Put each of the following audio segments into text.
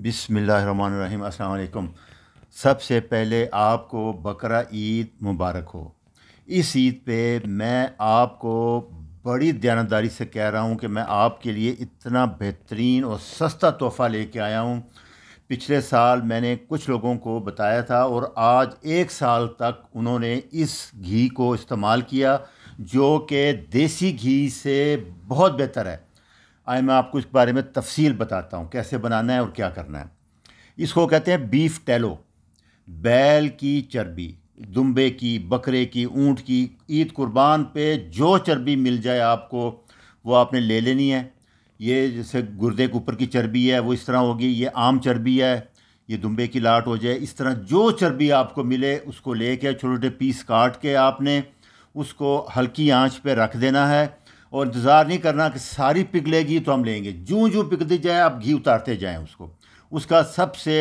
बिसमीम् अल्लाम सबसे पहले आपको बकरा ईद मुबारक हो इस ईद पे मैं आपको बड़ी दयानतदारी से कह रहा हूँ कि मैं आपके लिए इतना बेहतरीन और सस्ता तोहफ़ा लेके आया हूँ पिछले साल मैंने कुछ लोगों को बताया था और आज एक साल तक उन्होंने इस घी को इस्तेमाल किया जो कि देसी घी से बहुत बेहतर है आए मैं आपको इस बारे में तफसील बताता हूँ कैसे बनाना है और क्या करना है इसको कहते हैं बीफ टैलो बैल की चर्बी दुम्बे की बकरे की ऊँट की ईद कुर्बान पे जो चर्बी मिल जाए आपको वो आपने ले लेनी है ये जैसे गुर्दे के ऊपर की चर्बी है वो इस तरह होगी ये आम चर्बी है ये दुम्बे की लाट हो जाए इस तरह जो चर्बी आपको मिले उसको ले कर छोटे छोटे पीस काट के आपने उसको हल्की आंच पे रख देना है और इंतज़ार नहीं करना कि सारी पिघलेगी तो हम लेंगे जूँ जूँ पिघलती जाए आप घी उतारते जाएँ उसको उसका सबसे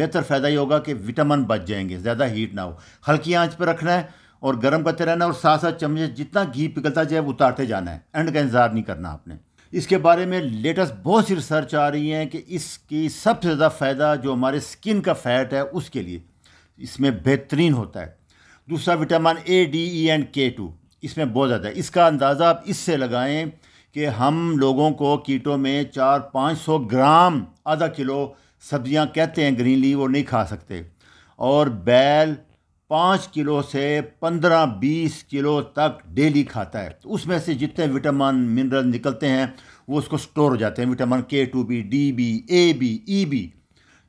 बेहतर फ़ायदा ये होगा कि विटामिन बच जाएंगे ज़्यादा हीट ना हो हल्की आंच पर रखना है और गर्म करते रहना है और साथ साथ चम्मच जितना घी पिघलता जाए वो उतारते जाना है एंड का इंतज़ार नहीं करना आपने इसके बारे में लेटेस्ट बहुत सी रिसर्च आ रही है कि इसकी सबसे ज़्यादा फ़ायदा जो हमारे स्किन का फैट है उसके लिए इसमें बेहतरीन होता है दूसरा vitamin A D E and K two इसमें बहुत ज़्यादा है इसका अंदाज़ा आप इससे लगाएं कि हम लोगों को कीटों में चार पाँच सौ ग्राम आधा किलो सब्जियां कहते हैं ग्रीन लीव वो नहीं खा सकते और बैल पाँच किलो से पंद्रह बीस किलो तक डेली खाता है तो उसमें से जितने विटामिन मिनरल निकलते हैं वो उसको स्टोर हो जाते हैं vitamin K two B D B A B E B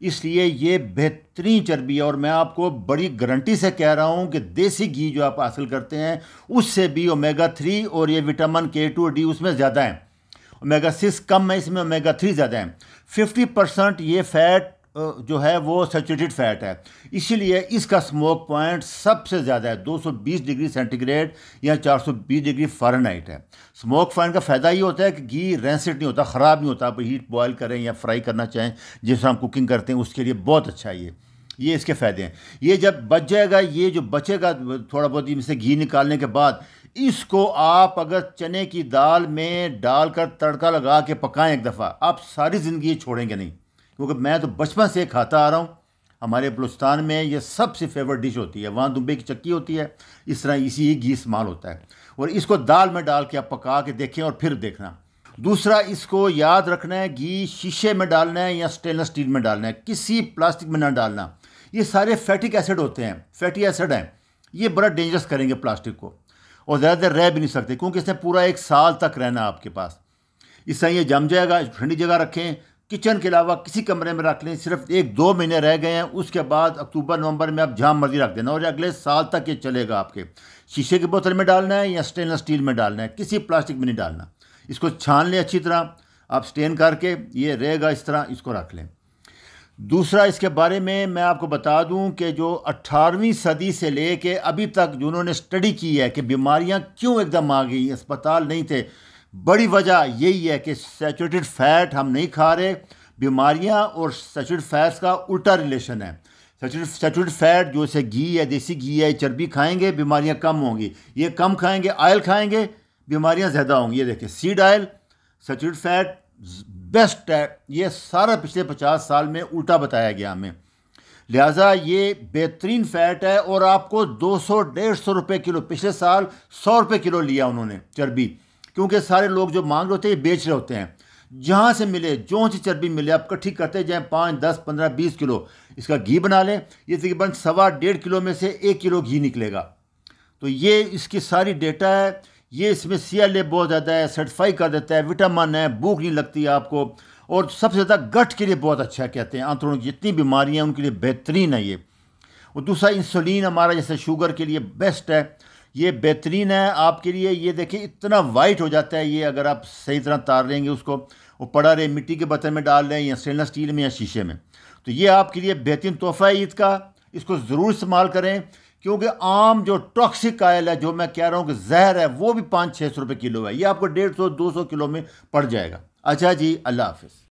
इसलिए ये बेहतरीन चर्बी है और मैं आपको बड़ी गारंटी से कह रहा हूँ कि देसी घी जो आप हासिल करते हैं उससे भी ओमेगा थ्री और ये विटामिन के टू डी उसमें ज़्यादा है ओमेगा सिक्स कम है इसमें ओमेगा थ्री ज़्यादा है फिफ्टी परसेंट ये फैट जो है वो सेचुरेटेड फैट है इसीलिए इसका स्मोक पॉइंट सबसे ज़्यादा है 220 डिग्री सेंटीग्रेड या 420 डिग्री फ़ारेनहाइट है स्मोक पॉइंट का फ़ायदा ये होता है कि घी रेंसेट नहीं होता ख़राब नहीं होता आप हीट बॉयल करें या फ्राई करना चाहें जिस हम कुकिंग करते हैं उसके लिए बहुत अच्छा है ये ये इसके फ़ायदे हैं ये जब बच जाएगा ये जो बचेगा थोड़ा बहुत इनसे घी निकालने के बाद इसको आप अगर चने की दाल में डालकर तड़का लगा के पकाएं एक दफ़ा आप सारी ज़िंदगी छोड़ेंगे नहीं क्योंकि मैं तो बचपन से खाता आ रहा हूँ हमारे बलुस्तान में यह सबसे फेवरेट डिश होती है वहाँ दुम्बे की चक्की होती है इस तरह इसी घी इस्तेमाल होता है और इसको दाल में डाल के आप पका के देखें और फिर देखना दूसरा इसको याद रखना है घी शीशे में डालना है या स्टेनलेस स्टील में डालना है किसी प्लास्टिक में ना डालना ये सारे फैटिक एसिड होते हैं फैटी एसिड हैं ये बड़ा डेंजरस करेंगे प्लास्टिक को और ज़्यादा देर रह भी नहीं सकते क्योंकि इसने पूरा एक साल तक रहना आपके पास इस तरह ये जम जाएगा ठंडी जगह रखें किचन के अलावा किसी कमरे में रख लें सिर्फ एक दो महीने रह गए हैं उसके बाद अक्टूबर नवंबर में आप जहाँ मर्जी रख देना और अगले साल तक ये चलेगा आपके शीशे की बोतल में डालना है या स्टेनलेस स्टील में डालना है किसी प्लास्टिक में नहीं डालना इसको छान लें अच्छी तरह आप स्टेन करके ये रहेगा इस तरह इसको रख लें दूसरा इसके बारे में मैं आपको बता दूं कि जो 18वीं सदी से ले अभी तक जिन्होंने स्टडी की है कि बीमारियां क्यों एकदम आ गई अस्पताल नहीं थे बड़ी वजह यही है कि सेचुरेटेड फैट हम नहीं खा रहे बीमारियां और सेचुरेट फैट्स का उल्टा रिलेशन है सेचुरेट फैट जो से घी है देसी घी है चर्बी खाएंगे बीमारियां कम होंगी ये कम खाएंगे आयल खाएंगे बीमारियां ज़्यादा होंगी ये देखें seed oil saturate fat best है ये सारा पिछले पचास साल में उल्टा बताया गया हमें लिहाजा ये बेहतरीन फैट है और आपको दो सौ डेढ़ सौ रुपये किलो पिछले साल सौ रुपये किलो लिया उन्होंने चर्बी क्योंकि सारे लोग जो मांग रहे होते हैं बेच रहे होते हैं जहाँ से मिले जो सी चर्बी मिले आप इकट्ठी करते जाएँ पाँच दस पंद्रह बीस किलो इसका घी बना लें ये तकरीबन सवा डेढ़ किलो में से एक किलो घी निकलेगा तो ये इसकी सारी डेटा है ये इसमें सी एल ए बहुत ज़्यादा है सर्टिफाई कर देता है विटामिन है भूख नहीं लगती आपको और सबसे ज़्यादा गट के लिए बहुत अच्छा कहते हैं आंतरों की जितनी बीमारियाँ उनके लिए बेहतरीन है ये और दूसरा इंसुलिन हमारा जैसे शुगर के लिए बेस्ट है ये बेहतरीन है आपके लिए ये देखिए इतना वाइट हो जाता है ये अगर आप सही तरह तार लेंगे उसको वो पड़ा रहे मिट्टी के बर्तन में डाल लें या स्टेनलेस स्टील में या शीशे में तो ये आपके लिए बेहतरीन तोहफ़ा है ईद का इसको ज़रूर इस्तेमाल करें क्योंकि आम जो टॉक्सिक आयल है जो मैं कह रहा हूँ कि जहर है वो भी पाँच छः सौ रुपये किलो है ये आपको डेढ़ सौ दो सौ किलो में पड़ जाएगा अच्छा जी अल्लाह हाफिज़